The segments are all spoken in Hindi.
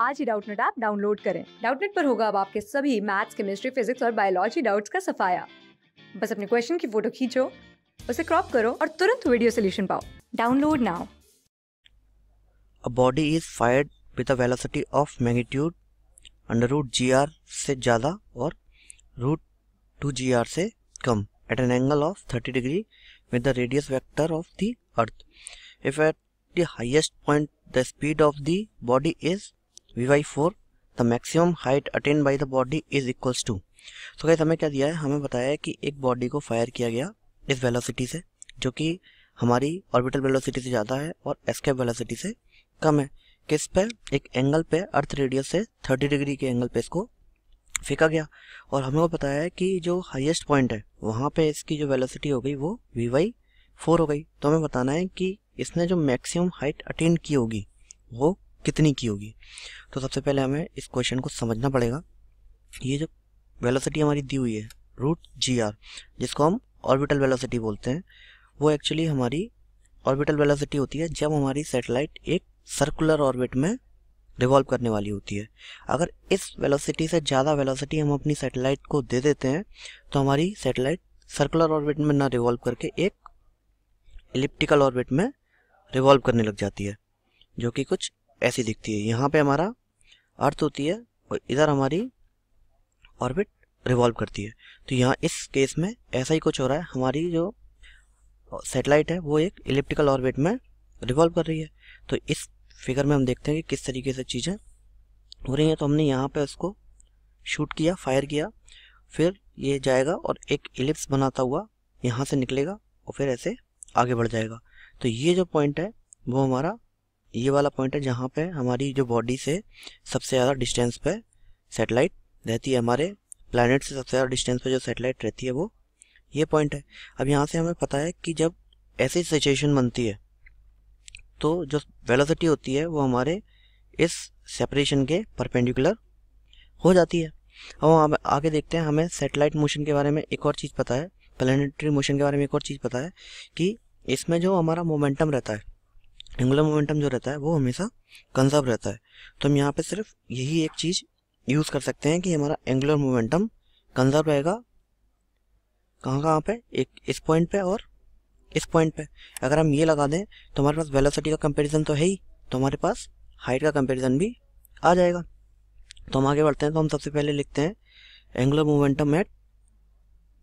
आज ही डाउटनेट ऐप डाउनलोड करें डाउटनेट पर होगा अब आपके सभी मैथ्स केमिस्ट्री फिजिक्स और बायोलॉजी डाउट्स का सफाया बस अपने क्वेश्चन की फोटो खींचो उसे क्रॉप करो और तुरंत वीडियो सोल्यूशन पाओ download now a body is fired with a velocity of magnitude under root g r से ज़्यादा और रूट टू जी आर से कम at an angle of thirty degree with the radius vector of the earth if at the highest point the speed of the body is v for the maximum height attain by the body is equals to तो कैसे हमें क्या दिया है हमें बताया है कि एक बॉडी को फायर किया गया इस वेलोसिटी से जो कि हमारी ऑर्बिटल वेलोसिटी से ज़्यादा है और एस्केप वेलोसिटी से कम है किस पे एक एंगल पे अर्थ रेडियस से 30 डिग्री के एंगल पे इसको फेंका गया और हमें को बताया है कि जो हाईएस्ट पॉइंट है वहाँ पे इसकी जो वेलोसिटी हो गई वो वी वाई फोर हो गई तो हमें बताना है कि इसने जो मैक्सिमम हाइट अटेंड की होगी वो कितनी की होगी तो सबसे पहले हमें इस क्वेश्चन को समझना पड़ेगा ये जो वेलोसिटी हमारी दी हुई है रूट जी आर जिसको हम ऑर्बिटल वेलोसिटी बोलते हैं वो एक्चुअली हमारी ऑर्बिटल वेलोसिटी होती है जब हमारी सेटेलाइट एक सर्कुलर ऑर्बिट में रिवॉल्व करने वाली होती है अगर इस वेलोसिटी से ज़्यादा वेलोसिटी हम अपनी सेटेलाइट को दे देते हैं तो हमारी सेटेलाइट सर्कुलर ऑर्बिट में ना रिवॉल्व करके एक इलिप्टिकल ऑर्बिट में रिवॉल्व करने लग जाती है जो कि कुछ ऐसी दिखती है यहाँ पे हमारा अर्थ होती है और इधर हमारी ऑर्बिट रिवॉल्व करती है तो यहाँ इस केस में ऐसा ही कुछ हो रहा है हमारी जो सेटेलाइट है वो एक इलिप्टिकल ऑर्बिट में रिवॉल्व कर रही है तो इस फिगर में हम देखते हैं कि किस तरीके से चीज़ें हो रही हैं तो हमने यहाँ पे उसको शूट किया फायर किया फिर ये जाएगा और एक इलिप्स बनाता हुआ यहाँ से निकलेगा और फिर ऐसे आगे बढ़ जाएगा तो ये जो पॉइंट है वो हमारा ये वाला पॉइंट है जहाँ पे हमारी जो बॉडी से सबसे ज़्यादा डिस्टेंस पे सेटेलाइट रहती है हमारे प्लानट से सबसे ज़्यादा डिस्टेंस पे जो सेटेलाइट रहती है वो ये पॉइंट है अब यहाँ से हमें पता है कि जब ऐसी सिचुएशन बनती है तो जो वेलोसिटी होती है वो हमारे इस सेपरेशन के परपेंडिकुलर हो जाती है अब हम आगे देखते हैं हमें सेटेलाइट मोशन के बारे में एक और चीज़ पता है प्लानिटरी मोशन के बारे में एक और चीज़ पता है कि इसमें जो हमारा मोमेंटम रहता है एंगुलर मोमेंटम जो रहता है वो हमेशा कंजर्व रहता है तो हम यहाँ पे सिर्फ यही एक चीज़ यूज़ कर सकते हैं कि हमारा एंगुलर मोमेंटम कंजर्व रहेगा कहाँ कहाँ पे एक इस पॉइंट पे और इस पॉइंट पे अगर हम ये लगा दें तो हमारे पास वेलोसिटी का कंपैरिजन तो है ही तो हमारे पास हाइट का कंपैरिजन भी आ जाएगा तो हम आगे बढ़ते हैं तो हम सबसे पहले लिखते हैं angular momentum at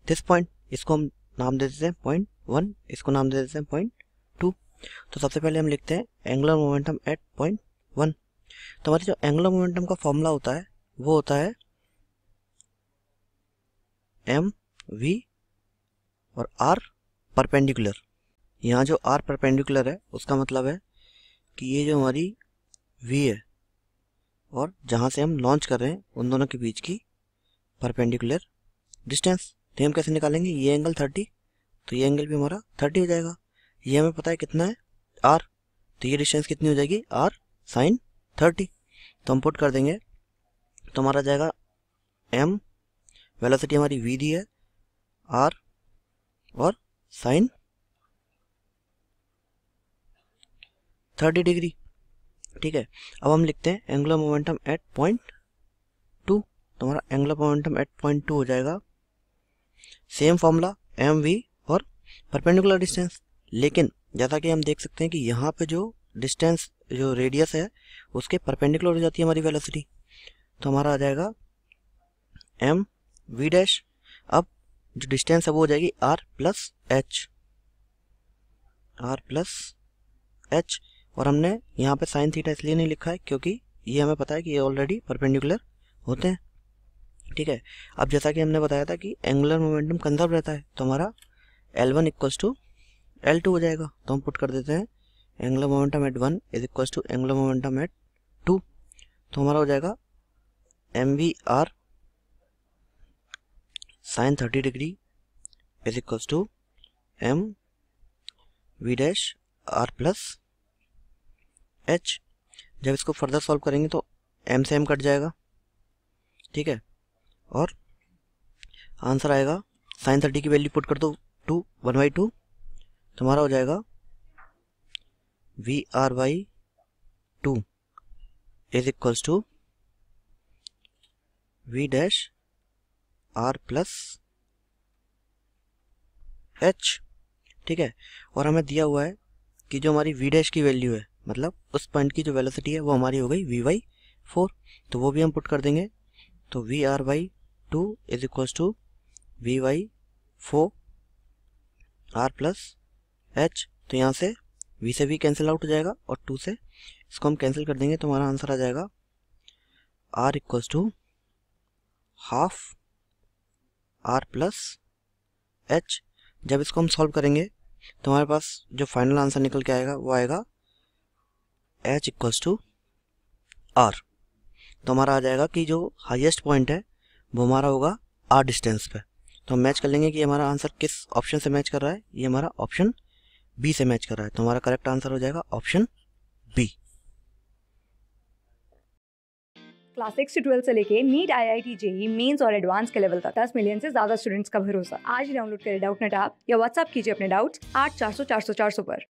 this point इसको हम नाम दे देते हैं पॉइंट वन इसको नाम दे देते हैं पॉइंट टू तो सबसे पहले हम लिखते हैं angular momentum at point one तो हमारे जो एंगुलर मोमेंटम का फॉर्मूला होता है वो होता है एम वी और आर परपेंडिकुलर यहाँ जो आर परपेंडिकुलर है उसका मतलब है कि ये जो हमारी वी है और जहाँ से हम लॉन्च कर रहे हैं उन दोनों के बीच की परपेंडिकुलर डिस्टेंस तो हम कैसे निकालेंगे ये एंगल थर्टी तो ये एंगल भी हमारा थर्टी हो जाएगा ये हमें पता है कितना है आर तो ये डिस्टेंस कितनी हो जाएगी आर साइन थर्टी तो हम पुट कर देंगे तो हमारा जाएगा एम वेलोसिटी हमारी वी दी है आर और साइन थर्टी डिग्री ठीक है अब हम लिखते हैं angular momentum at point two तो हमारा angular momentum at point two हो जाएगा सेम फॉर्मूला एम वी और परपेंडिकुलर डिस्टेंस लेकिन जैसा कि हम देख सकते हैं कि यहाँ पे जो डिस्टेंस जो रेडियस है उसके परपेंडिकुलर हो जाती है हमारी वेलोसिटी तो हमारा आ जाएगा एम वी डैश अब जो डिस्टेंस है वो हो जाएगी r plus h r plus h और हमने यहाँ पे साइन थीटा इसलिए नहीं लिखा है क्योंकि ये हमें पता है कि ये ऑलरेडी परपेंडिकुलर होते हैं ठीक है अब जैसा कि हमने बताया था कि एंगुलर मोमेंटम कंजर्व रहता है तो हमारा l one equals to l two हो जाएगा तो हम पुट कर देते हैं angular momentum at one is equal to angular momentum at two तो हमारा हो जाएगा m v r sine thirty degree is equal to m v dash r plus h जब इसको फर्दर सॉल्व करेंगे तो एम से एम कट जाएगा ठीक है और आंसर आएगा साइन थर्टी की वैल्यू पुट कर दो टू वन बाई टू तुम्हारा हो जाएगा v r by two is equals to v dash r plus h ठीक है और हमें दिया हुआ है कि जो हमारी वी डैश की वैल्यू है मतलब उस पॉइंट की जो वेलोसिटी है वो हमारी हो गई वी वाई फोर तो वो भी हम पुट कर देंगे तो v r by two is equals to v y four r plus h तो यहाँ से वी से भी कैंसिल आउट हो जाएगा और टू से इसको हम कैंसिल कर देंगे तो हमारा आंसर आ जाएगा r equals to half r plus h जब इसको हम सॉल्व करेंगे तो हमारे पास जो फाइनल आंसर निकल के आएगा वो आएगा एच इक्वल्स टू आर तो हमारा आ जाएगा कि जो हाईएस्ट पॉइंट है वो हमारा होगा आर डिस्टेंस पे तो हम मैच कर लेंगे कि हमारा आंसर किस ऑप्शन से मैच कर रहा है ये हमारा ऑप्शन बी से मैच कर रहा है तो हमारा करेक्ट आंसर हो जाएगा ऑप्शन बी क्लास सिक्स से से लेके NEET I I T JEE mains और एडवांस के लेवल तक दस मिलियन से ज्यादा स्टूडेंट्स का भरोसा आज डाउनलोड करें डाउट नेट आप या व्हाट्सअप कीजिए अपने डाउट्स आठ चार सौ चार सौ चार सौ पर